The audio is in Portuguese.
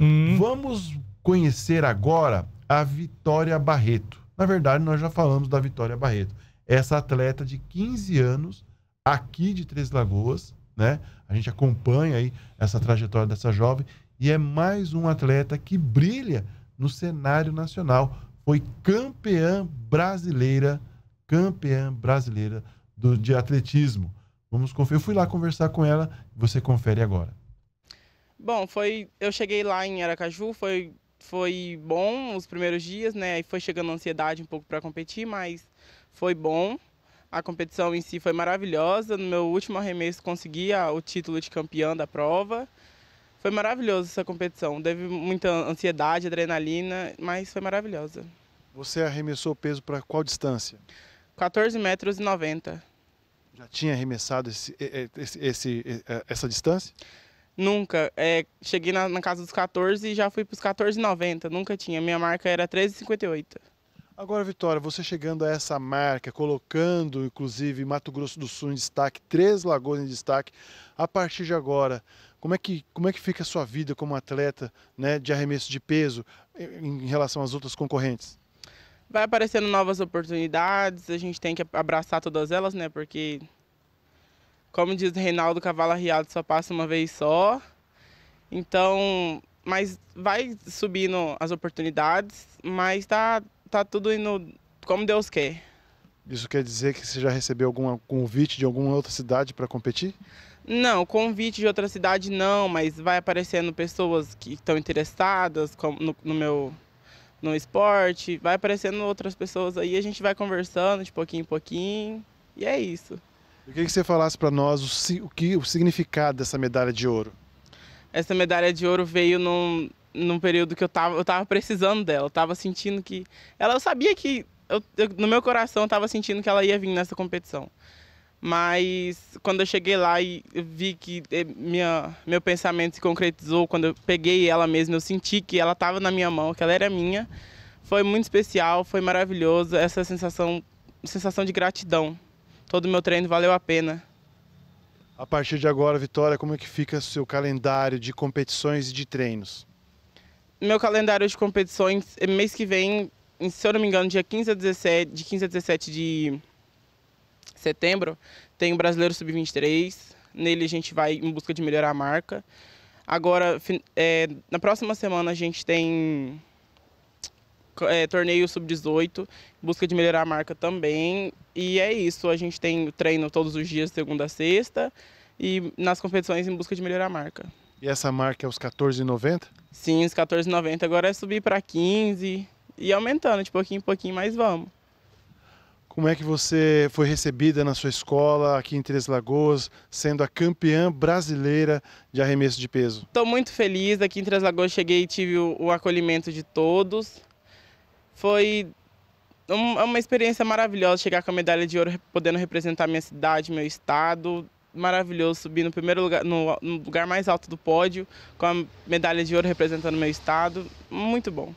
Hum. Vamos conhecer agora a Vitória Barreto. Na verdade, nós já falamos da Vitória Barreto. Essa atleta de 15 anos, aqui de Três Lagoas, né? A gente acompanha aí essa trajetória dessa jovem e é mais um atleta que brilha no cenário nacional. Foi campeã brasileira, campeã brasileira do, de atletismo. Vamos conferir. Eu fui lá conversar com ela, você confere agora. Bom, foi. Eu cheguei lá em Aracaju, foi, foi bom os primeiros dias, né? E foi chegando a ansiedade um pouco para competir, mas foi bom. A competição em si foi maravilhosa. No meu último arremesso consegui o título de campeã da prova. Foi maravilhosa essa competição. Teve muita ansiedade, adrenalina, mas foi maravilhosa. Você arremessou peso para qual distância? 14 metros e 90. Já tinha arremessado esse, esse, esse, é, essa distância? Nunca. É, cheguei na, na, casa dos 14 e já fui para os 14,90. Nunca tinha. Minha marca era 13,58. Agora, Vitória, você chegando a essa marca, colocando inclusive Mato Grosso do Sul em destaque, Três Lagoas em destaque, a partir de agora, como é que, como é que fica a sua vida como atleta né, de arremesso de peso em, em relação às outras concorrentes? Vai aparecendo novas oportunidades, a gente tem que abraçar todas elas, né? Porque como diz Reinaldo, cavalo arriado só passa uma vez só. Então, mas vai subindo as oportunidades, mas tá, tá tudo indo como Deus quer. Isso quer dizer que você já recebeu algum convite de alguma outra cidade para competir? Não, convite de outra cidade não, mas vai aparecendo pessoas que estão interessadas no, no, meu no esporte, vai aparecendo outras pessoas aí, a gente vai conversando de pouquinho em pouquinho, e é isso. Eu queria que você falasse para nós o, o, que, o significado dessa medalha de ouro. Essa medalha de ouro veio num, num período que eu estava eu tava precisando dela, eu tava sentindo que. Ela, eu sabia que. Eu, eu, no meu coração eu tava sentindo que ela ia vir nessa competição. Mas quando eu cheguei lá e vi que eh, minha, meu pensamento se concretizou, quando eu peguei ela mesmo, eu senti que ela estava na minha mão, que ela era minha. Foi muito especial, foi maravilhoso, essa sensação, sensação de gratidão todo o meu treino valeu a pena. A partir de agora, Vitória, como é que fica o seu calendário de competições e de treinos? Meu calendário de competições, é, mês que vem, se eu não me engano, dia 15 a 17, de 15 a 17 de setembro, tem o Brasileiro Sub-23. Nele a gente vai em busca de melhorar a marca. Agora, é, na próxima semana a gente tem é, torneio sub-18, busca de melhorar a marca também. E é isso, a gente tem treino todos os dias, segunda a sexta, e nas competições em busca de melhorar a marca. E essa marca é os 14,90? Sim, os 14,90. Agora é subir para 15 e aumentando de pouquinho em pouquinho, mas vamos. Como é que você foi recebida na sua escola aqui em Três Lagoas, sendo a campeã brasileira de arremesso de peso? Estou muito feliz. Aqui em Três Lagoas cheguei e tive o acolhimento de todos. Foi um, é uma experiência maravilhosa chegar com a medalha de ouro, podendo representar minha cidade, meu estado. Maravilhoso subir no primeiro lugar, no, no lugar mais alto do pódio, com a medalha de ouro representando meu estado. Muito bom.